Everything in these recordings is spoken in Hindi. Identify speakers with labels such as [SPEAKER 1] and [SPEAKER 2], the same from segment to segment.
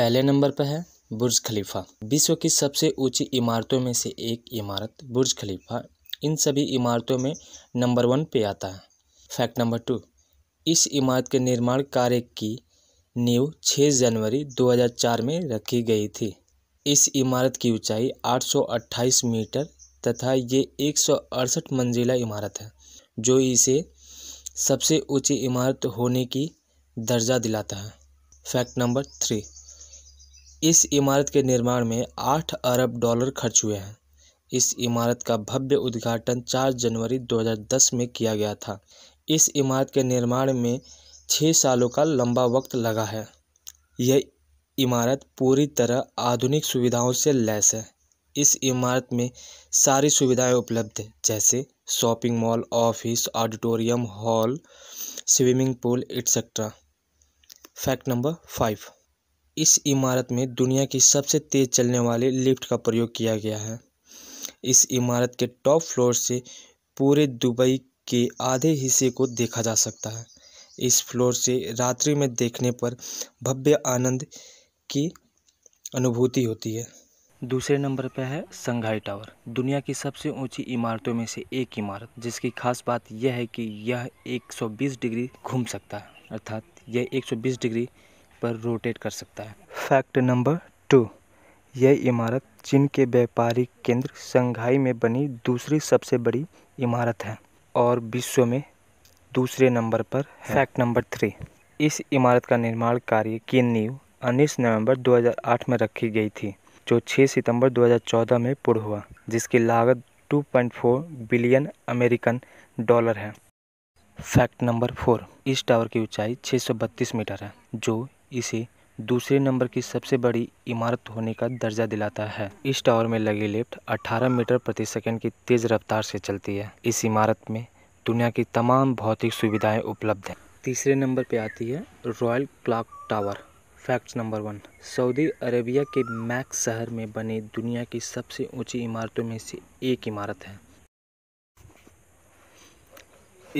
[SPEAKER 1] पहले नंबर पर है बुर्ज खलीफा विश्व की सबसे ऊंची इमारतों में से एक इमारत बुर्ज खलीफा इन सभी इमारतों में नंबर वन पे आता है फैक्ट नंबर टू इस इमारत के निर्माण कार्य की नींव 6 जनवरी 2004 में रखी गई थी इस इमारत की ऊंचाई 828 मीटर तथा ये एक मंजिला इमारत है जो इसे सबसे ऊंची इमारत होने की दर्जा दिलाता है फैक्ट नंबर थ्री इस इमारत के निर्माण में आठ अरब डॉलर खर्च हुए हैं इस इमारत का भव्य उद्घाटन 4 जनवरी 2010 में किया गया था इस इमारत के निर्माण में छः सालों का लंबा वक्त लगा है यह इमारत पूरी तरह आधुनिक सुविधाओं से लैस है इस इमारत में सारी सुविधाएं उपलब्ध हैं जैसे shopping mall office auditorium hall swimming pool etcetera fact number five इस इमारत में दुनिया की सबसे तेज़ चलने वाले लिफ्ट का प्रयोग किया गया है इस इमारत के टॉप फ्लोर से पूरे दुबई के आधे हिस्से को देखा जा सकता है इस फ्लोर से रात्रि में देखने पर भव्य आनंद की अनुभूति होती है दूसरे नंबर पर है संघाई टावर दुनिया की सबसे ऊंची इमारतों में से एक इमारत जिसकी खास बात यह है कि यह 120 डिग्री घूम सकता है अर्थात यह 120 डिग्री पर रोटेट कर सकता है फैक्ट नंबर टू यह इमारत चीन के व्यापारिक केंद्र संघाई में बनी दूसरी सबसे बड़ी इमारत है और विश्व में दूसरे नंबर पर है फैक्ट नंबर थ्री इस इमारत का निर्माण कार्य की नींव उन्नीस नवंबर 2008 में रखी गई थी जो 6 सितंबर 2014 में पूर्ण हुआ जिसकी लागत 2.4 बिलियन अमेरिकन डॉलर है फैक्ट नंबर फोर इस टावर की ऊंचाई छः मीटर है जो इसे दूसरे नंबर की सबसे बड़ी इमारत होने का दर्जा दिलाता है इस टावर में लगी लिफ्ट 18 मीटर प्रति सेकंड की तेज रफ्तार से चलती है इस इमारत में दुनिया की तमाम भौतिक सुविधाएं उपलब्ध हैं तीसरे नंबर पे आती है royal clock tower fact number one Saudi Arabia के मैक्स शहर में बने दुनिया की सबसे ऊंची इमारतों में से एक इमारत है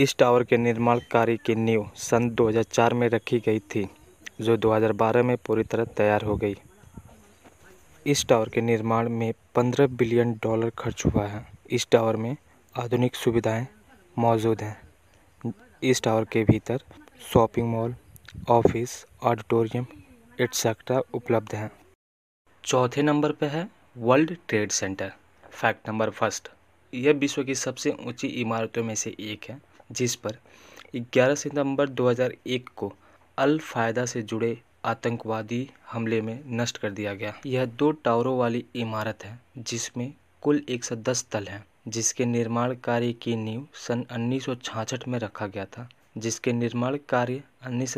[SPEAKER 1] इस टावर के निर्माण कार्य की नींव सन 2004 में रखी गई थी जो 2012 में पूरी तरह तैयार हो गई इस टावर के निर्माण में 15 बिलियन डॉलर खर्च हुआ है इस टावर में आधुनिक सुविधाएं मौजूद हैं इस टावर के भीतर shopping mall office auditorium etcetera उपलब्ध हैं चौथे नंबर पर है world trade center fact number first यह विश्व की सबसे ऊंची इमारतों में से एक है जिस पर 11 सितंबर 2001 को अल फायदा से जुड़े आतंकवादी हमले में नष्ट कर दिया गया यह दो टावरों वाली इमारत है जिसमें कुल 110 तल हैं जिसके निर्माण कार्य की नींव सन 1966 में रखा गया था जिसके निर्माण कार्य उन्नीस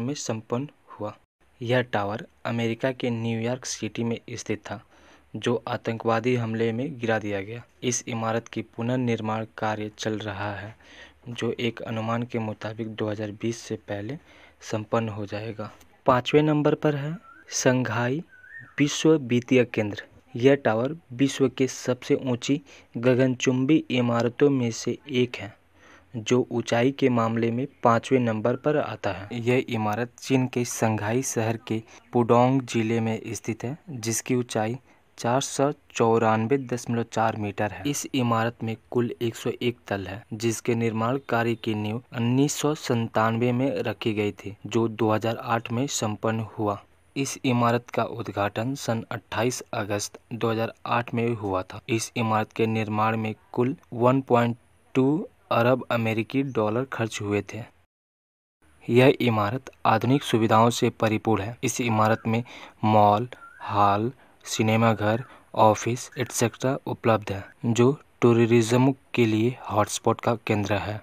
[SPEAKER 1] में संपन्न हुआ यह टावर अमेरिका के न्यूयॉर्क सिटी में स्थित था जो आतंकवादी हमले में गिरा दिया गया इस इमारत की पुनर्निर्माण कार्य चल रहा है जो एक अनुमान के मुताबिक 2020 से पहले संपन्न हो जाएगा पाँचवें नंबर पर है संघाई विश्व वित्तीय केंद्र यह टावर विश्व के सबसे ऊंची गगनचुंबी इमारतों में से एक है जो ऊंचाई के मामले में पाँचवें नंबर पर आता है यह इमारत चीन के संघाई शहर के पुडोंग जिले में स्थित है जिसकी ऊंचाई चार सौ चौरानवे दशमलव चार मीटर है इस इमारत में कुल 101 तल है जिसके निर्माण कार्य की नींव उन्नीस में रखी गई थी जो 2008 में संपन्न हुआ इस इमारत का उद्घाटन सन 28 अगस्त 2008 में हुआ था इस इमारत के निर्माण में कुल 1.2 अरब अमेरिकी डॉलर खर्च हुए थे यह इमारत आधुनिक सुविधाओं से परिपूर्ण है इस इमारत में मॉल हॉल सिनेमाघर ऑफिस एटसेट्रा उपलब्ध है जो टूरिज्म के लिए हॉटस्पॉट का केंद्र है।